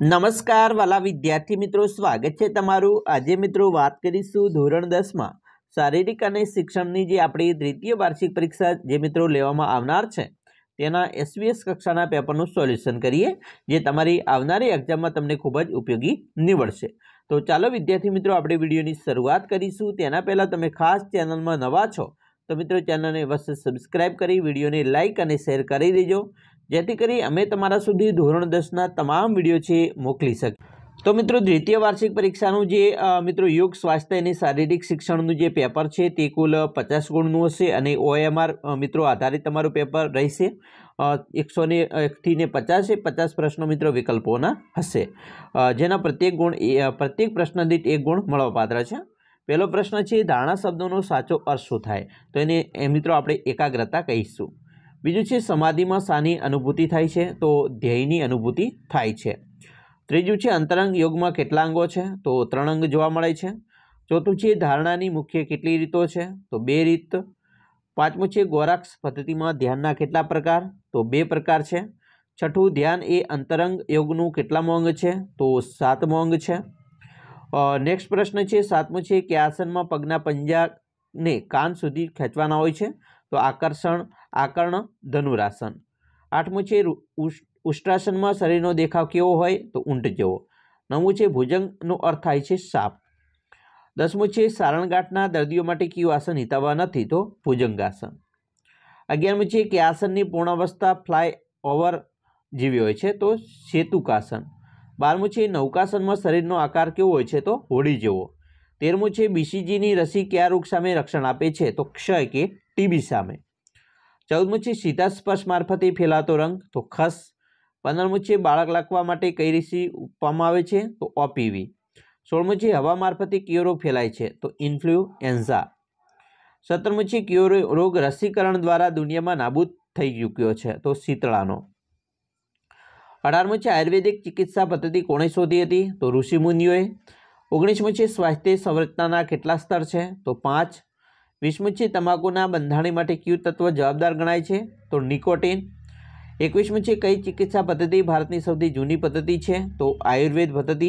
નમસ્કાર વાલા વિદ્યાર્થી મિત્રો સ્વાગત છે તમારું આજે મિત્રો વાત કરીશું ધોરણ દસમાં શારીરિક અને શિક્ષણની જે આપણી દ્વિતીય વાર્ષિક પરીક્ષા જે મિત્રો લેવામાં આવનાર છે તેના એસવીએસ કક્ષાના પેપરનું સોલ્યુશન કરીએ જે તમારી આવનારી એક્ઝામમાં તમને ખૂબ જ ઉપયોગી નીવડશે તો ચાલો વિદ્યાર્થી મિત્રો આપણે વિડીયોની શરૂઆત કરીશું તેના પહેલાં તમે ખાસ ચેનલમાં નવા છો તો મિત્રો ચેનલને અવશ્ય સબસ્ક્રાઈબ કરી વિડીયોને લાઇક અને શેર કરી દેજો જેથી કરી અમે તમારા સુધી ધોરણ દસના તમામ વિડીયો છે મોકલી શકીએ તો મિત્રો દ્વિતીય વાર્ષિક પરીક્ષાનું જે મિત્રો યોગ સ્વાસ્થ્ય અને શારીરિક શિક્ષણનું જે પેપર છે તે કુલ પચાસ ગુણનું હશે અને ઓએમઆર મિત્રો આધારિત તમારું પેપર રહેશે એકસો ને એકથી ને પચાસે પચાસ પ્રશ્નો મિત્રો વિકલ્પોના હશે જેના પ્રત્યેક ગુણ પ્રત્યેક પ્રશ્ન દીઠ એક ગુણ મળવાપાત્ર છે પહેલો પ્રશ્ન છે ધારણા શબ્દોનો સાચો અર્થ શું થાય તો એને મિત્રો આપણે એકાગ્રતા કહીશું બીજું છે સમાધિમાં શાની અનુભૂતિ થાય છે તો ધ્યેયની અનુભૂતિ થાય છે ત્રીજું છે અંતરંગ યોગમાં કેટલા અંગો છે તો ત્રણ અંગ જોવા મળે છે ચોથું છે ધારણાની મુખ્ય કેટલી રીતો છે તો બે રીત પાંચમું છે ગોરાક્ષ પદ્ધતિમાં ધ્યાનના કેટલા પ્રકાર તો બે પ્રકાર છે છઠ્ઠું ધ્યાન એ અંતરંગ યોગનું કેટલામો અંગ છે તો સાતમો અંગ છે નેક્સ્ટ પ્રશ્ન છે સાતમું છે કે આસનમાં પગના પંજાને કાન સુધી ખેંચવાના હોય છે તો આકર્ષણ આકર્ણ ધનુરાસન આઠમું છે ઉષ્ટ્રાસનમાં શરીરનો દેખાવ કેવો હોય તો ઊંટ જેવો નવમું છે ભુજંગનો અર્થ થાય છે સાપ દસમું છે સારણગાંઠના દર્દીઓ માટે કયું આસન હિતાવવા નથી તો ભુજંગાસન અગિયારમું છે કે આસનની પૂર્ણાવસ્થા ફ્લાય ઓવર જેવી હોય છે તો શેતુકાસન બારમું છે નૌકાસનમાં શરીરનો આકાર કેવો હોય છે તો હોડી જેવો તેરમું છે બીસીજીની રસી કયા રોગ સામે રક્ષણ આપે છે તો ક્ષય કે ટીબી સામે ચૌદમું સીધા સ્પર્શ મારફતે ફેલાતો રંગ તો ખસ પંદરમુચ્છી બાળક લાખવા માટે કઈ રીસી ઉપવામાં આવે છે તો ઓપીવી સોળમું હવા મારફતે કયો રોગ ફેલાય છે તો ઇન્ફ્લુએન્ઝા સત્તરમું છે કયો રોગ રસીકરણ દ્વારા દુનિયામાં નાબૂદ થઈ ચૂક્યો છે તો શીતળાનો અઢારમું આયુર્વેદિક ચિકિત્સા પદ્ધતિ કોણે શોધી હતી તો ઋષિમુનિઓએ ઓગણીસમું સ્વાસ્થ્ય સંરચનાના કેટલા સ્તર છે તો પાંચ વીસમું તમાકુના બંધાણી માટે ક્યુ તત્વ જવાબદાર ગણાય છે તો નિકોટિન એકવીસમું છે કઈ ચિકિત્સા પદ્ધતિ ભારતની સૌથી જૂની પદ્ધતિ છે તો આયુર્વેદ પદ્ધતિ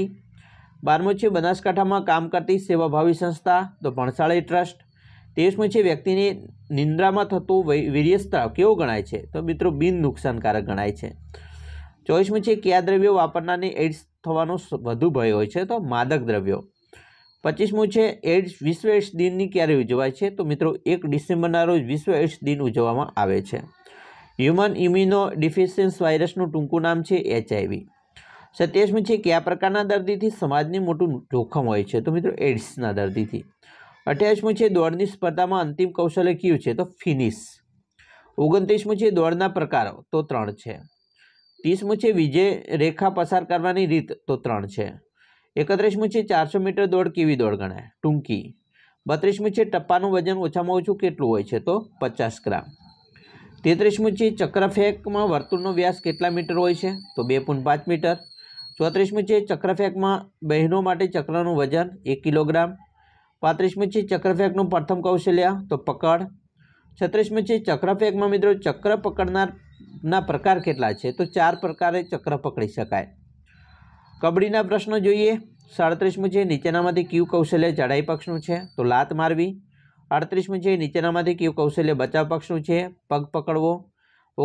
બારમું છે બનાસકાંઠામાં કામ કરતી સેવાભાવી સંસ્થા તો ભણસાળી ટ્રસ્ટ તેવીસમું છે વ્યક્તિને નિંદ્રામાં થતું વીર્યસ્ત્રાવ કેવો ગણાય છે તો મિત્રો બિન નુકસાનકારક ગણાય છે ચોવીસમું છે કયા દ્રવ્યો વાપરનારને એડ્સ થવાનો વધુ ભય હોય છે તો માદક દ્રવ્યો પચીસમું છે એડ્સ વિશ્વ એડ્સ દિનની ક્યારે ઉજવાય છે તો મિત્રો એક ડિસેમ્બરના રોજ વિશ્વ એડ્સ દિન ઉજવવામાં આવે છે હ્યુમન ઇમ્યુનો ડિફિશિયન્સ વાયરસનું ટૂંકું નામ છે એચઆઈવી સત્યાસમું છે કયા પ્રકારના દર્દીથી સમાજને મોટું જોખમ હોય છે તો મિત્રો એડ્સના દર્દીથી અઠ્યાવીસમું છે દોડની સ્પર્ધામાં અંતિમ કૌશલ્ય કયું છે તો ફિનિશ ઓગણત્રીસમું છે દોડના પ્રકારો તો ત્રણ છે ત્રીસમું છે વિજય રેખા પસાર કરવાની રીત તો ત્રણ છે એકત્રીસમું છે ચારસો મીટર દોડ કેવી દોડ ગણાય ટૂંકી બત્રીસમું છે ટપ્પાનું વજન ઓછામાં ઓછું કેટલું હોય છે તો પચાસ ગ્રામ તેત્રીસમું છે ચક્રફેંકમાં વર્તુળનો વ્યાસ કેટલા મીટર હોય છે તો બે પોઈન્ટ પાંચ મીટર ચોત્રીસમું છે ચક્રફેંકમાં બહેનો માટે ચક્રનું વજન એક કિલોગ્રામ પાંત્રીસમું છે ચક્રફેંકનું પ્રથમ કૌશલ્ય તો પકડ છત્રીસમું છે ચક્રફેંકમાં મિત્રો ચક્ર પકડનારના પ્રકાર કેટલા છે તો ચાર પ્રકારે ચક્ર પકડી શકાય કબડ્ડીના પ્રશ્નો જોઈએ સાડત્રીસમું છે નીચેનામાંથી ક્યુ કૌશલ્ય ચઢાઈ પક્ષનું છે તો લાત મારવી અડત્રીસમું છે નીચેનામાંથી ક્યુ કૌશલ્ય બચાવ પક્ષનું છે પગ પકડવો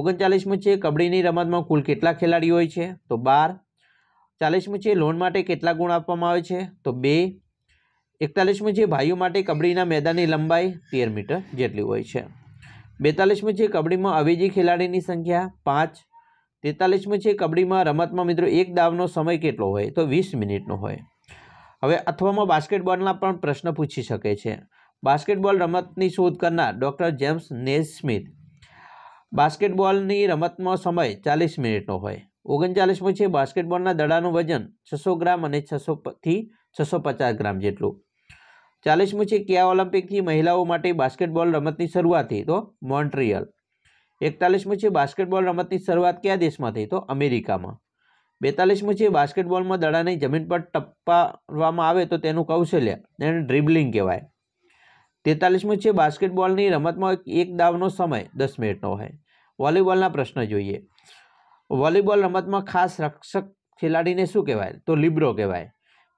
ઓગણચાલીસમું છે કબડ્ડીની રમતમાં કુલ કેટલા ખેલાડીઓ હોય છે તો બાર ચાલીસમું છે લોન માટે કેટલા ગુણ આપવામાં આવે છે તો બે એકતાલીસમું છે ભાઈઓ માટે કબડ્ડીના મેદાનની લંબાઈ તેર મીટર જેટલી હોય છે બેતાલીસમું છે કબડ્ડીમાં અવેજી ખેલાડીની સંખ્યા પાંચ તેતાલીસમું છે કબડ્ડીમાં રમતમાં મિત્રો એક દાવનો સમય કેટલો હોય તો વીસ મિનિટનો હોય હવે અથવામાં બાસ્કેટબોલના પણ પ્રશ્ન પૂછી શકે છે બાસ્કેટબોલ રમતની શોધ કરનાર ડૉક્ટર જેમ્સ નેસ સ્મિથ બાસ્કેટબોલની રમતનો સમય ચાલીસ મિનિટનો હોય ઓગણચાલીસમું છે બાસ્કેટબોલના દડાનું વજન છસો ગ્રામ અને છસોથી છસો પચાસ ગ્રામ જેટલું ચાલીસમું છે ક્યા ઓલિમ્પિકથી મહિલાઓ માટે બાસ્કેટબોલ રમતની શરૂઆત થઈ તો મોન્ટ્રિયલ એકતાલીસમું છે બાસ્કેટબોલ રમતની શરૂઆત કયા દેશમાં થઈ તો અમેરિકામાં બેતાલીસમું છે બાસ્કેટબોલમાં દડાને જમીન પર ટપ્પાવામાં આવે તો તેનું કૌશલ્ય તેને ડ્રિબલિંગ કહેવાય તેતાલીસમું છે બાસ્કેટબોલની રમતમાં એક દાવનો સમય દસ મિનિટનો હોય વોલીબોલના પ્રશ્ન જોઈએ વોલીબોલ રમતમાં ખાસ રક્ષક ખેલાડીને શું કહેવાય તો લિબ્રો કહેવાય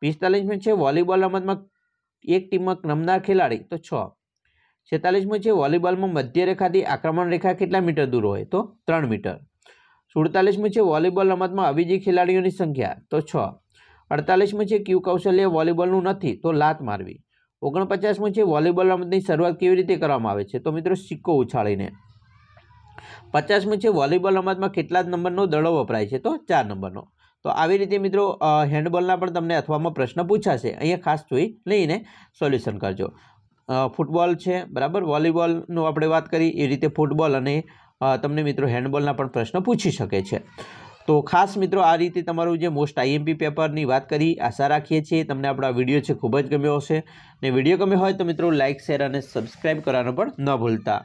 પિસ્તાલીસમું છે વોલીબોલ રમતમાં એક ટીમમાં રમનાર ખેલાડી તો છ છેતાલીસમું છે વોલીબોલમાં મધ્ય રેખાથી આક્રમણ રેખા કેટલા મીટર દૂર હોય તો ત્રણ મીટર સુડતાલીસમું છે વોલીબોલ રમતમાં અભિજી ખેલાડીઓની સંખ્યા તો છ અડતાલીસમું છે ક્યુ કૌશલ્ય વોલીબોલનું નથી તો લાત મારવી ઓગણપચાસમું છે વોલીબોલ રમતની શરૂઆત કેવી રીતે કરવામાં આવે છે તો મિત્રો સિક્કો ઉછાળીને પચાસમું છે વોલીબોલ રમતમાં કેટલા જ નંબરનો દડો વપરાય છે તો ચાર નંબરનો તો આવી રીતે મિત્રો હેન્ડબોલના પણ તમને અથવામાં પ્રશ્ન પૂછાશે અહીંયા ખાસ જોઈ લઈને સોલ્યુશન કરજો ફૂટબોલ છે બરાબર વોલીબોલનું આપણે વાત કરી એ રીતે ફૂટબોલ અને તમને મિત્રો હેન્ડબોલના પણ પ્રશ્ન પૂછી શકે છે તો ખાસ મિત્રો આ રીતે તમારું જે મોસ્ટ આઈએમપી પેપરની વાત કરી આશા રાખીએ છીએ તમને આપણો આ વિડીયો છે ખૂબ જ ગમ્યો હશે ને વિડીયો ગમ્યો હોય તો મિત્રો લાઇક શેર અને સબસ્ક્રાઈબ કરવાનું પણ ન ભૂલતા